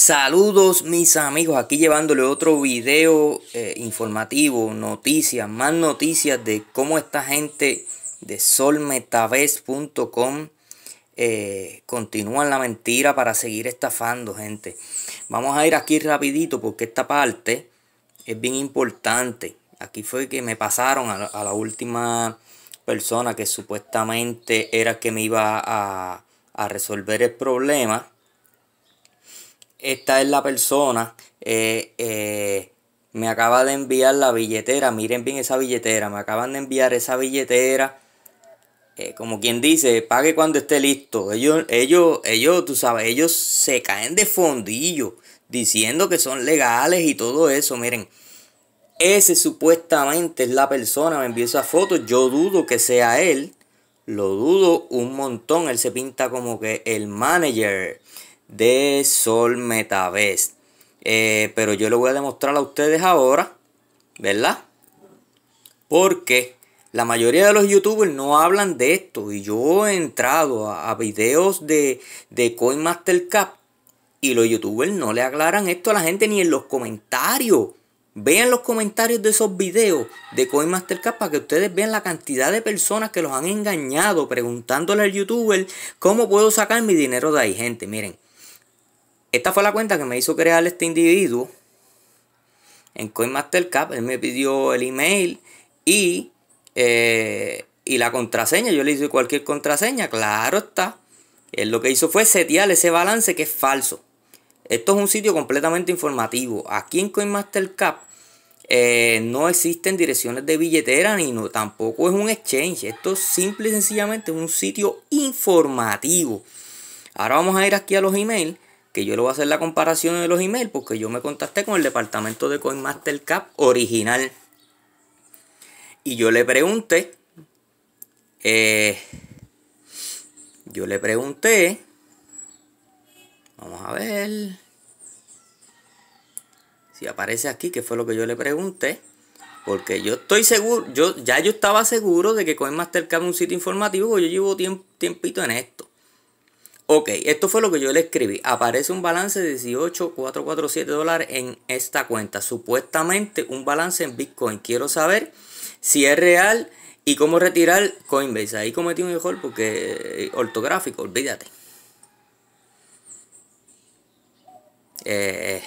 Saludos mis amigos, aquí llevándole otro video eh, informativo, noticias, más noticias de cómo esta gente de solmetaves.com eh, continúan la mentira para seguir estafando gente. Vamos a ir aquí rapidito porque esta parte es bien importante. Aquí fue que me pasaron a la, última persona que supuestamente era que me iba a, a resolver el problema esta es la persona. Eh, eh, me acaba de enviar la billetera. Miren bien esa billetera. Me acaban de enviar esa billetera. Eh, como quien dice, pague cuando esté listo. Ellos, ellos, ellos, tú sabes, ellos se caen de fondillo diciendo que son legales y todo eso. Miren, ese supuestamente es la persona. Me envió esa foto. Yo dudo que sea él. Lo dudo un montón. Él se pinta como que el manager de Sol Metaverse. Eh, pero yo lo voy a demostrar a ustedes ahora, ¿verdad? Porque la mayoría de los youtubers no hablan de esto. Y yo he entrado a, videos de, de cap y los youtubers no le aclaran esto a la gente ni en los comentarios. Vean los comentarios de esos videos de cap para que ustedes vean la cantidad de personas que los han engañado preguntándole al youtuber cómo puedo sacar mi dinero de ahí, gente. Miren, esta fue la cuenta que me hizo crear este individuo en CoinMasterCap. Él me pidió el email y, eh, y la contraseña. Yo le hice cualquier contraseña, claro está. Él lo que hizo fue setear ese balance que es falso. Esto es un sitio completamente informativo. Aquí en CoinMasterCap eh, no existen direcciones de billetera ni tampoco es un exchange. Esto simple y sencillamente un sitio informativo. Ahora vamos a ir aquí a los emails yo le voy a hacer la comparación de los emails porque yo me contacté con el departamento de CoinMasterCap original. Y yo le pregunté, eh, yo le pregunté, vamos a ver si aparece aquí, que fue lo que yo le pregunté. Porque yo estoy seguro, yo ya yo estaba seguro de que CoinMasterCap es un sitio informativo, yo llevo tiempito en esto. Ok, esto fue lo que yo le escribí. Aparece un balance de 18,447 dólares en esta cuenta. Supuestamente un balance en Bitcoin. Quiero saber si es real y cómo retirar Coinbase. Ahí cometí un error porque eh, ortográfico, olvídate. Eh,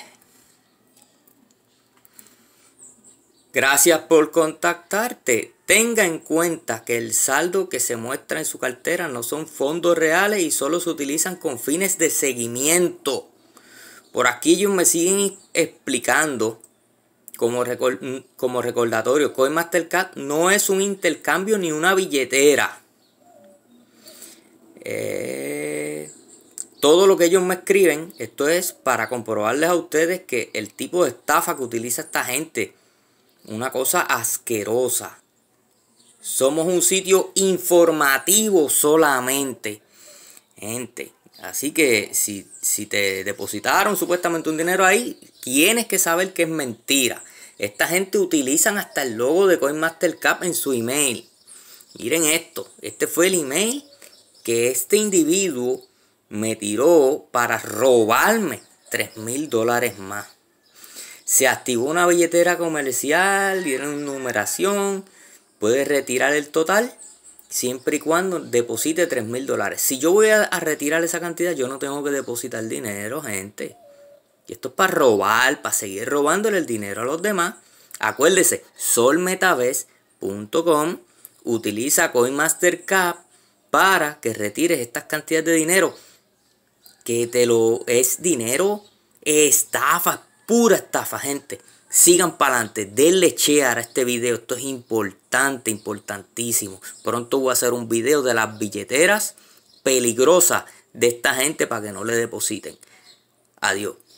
gracias por contactarte. Tenga en cuenta que el saldo que se muestra en su cartera no son fondos reales y solo se utilizan con fines de seguimiento. Por aquí ellos me siguen explicando como, mm, como recordatorio, Coin Mastercard no es un intercambio ni una billetera. Eh, todo lo que ellos me escriben, esto es para comprobarles a ustedes que el tipo de estafa que utiliza esta gente, una cosa asquerosa. Somos un sitio informativo solamente. Gente, así que si, te depositaron supuestamente un dinero ahí, tienes que saber que es mentira. Esta gente utilizan hasta el logo de CoinMasterCap en su email. Miren esto, este fue el email que este individuo me tiró para robarme 3 mil dólares más. Se activó una billetera comercial, dieron numeración, Puedes retirar el total siempre y cuando deposite $3,000. mil dólares. Si yo voy a, retirar esa cantidad, yo no tengo que depositar dinero, gente. Y esto es para robar, para seguir robándole el dinero a los demás. Acuérdese, solmetaves.com utiliza CoinMasterCap para que retires estas cantidades de dinero. Que te lo es dinero estafa, pura estafa, gente. Sigan para adelante, denle a este video, esto es importante, importantísimo. Pronto voy a hacer un video de las billeteras peligrosas de esta gente para que no le depositen. Adiós.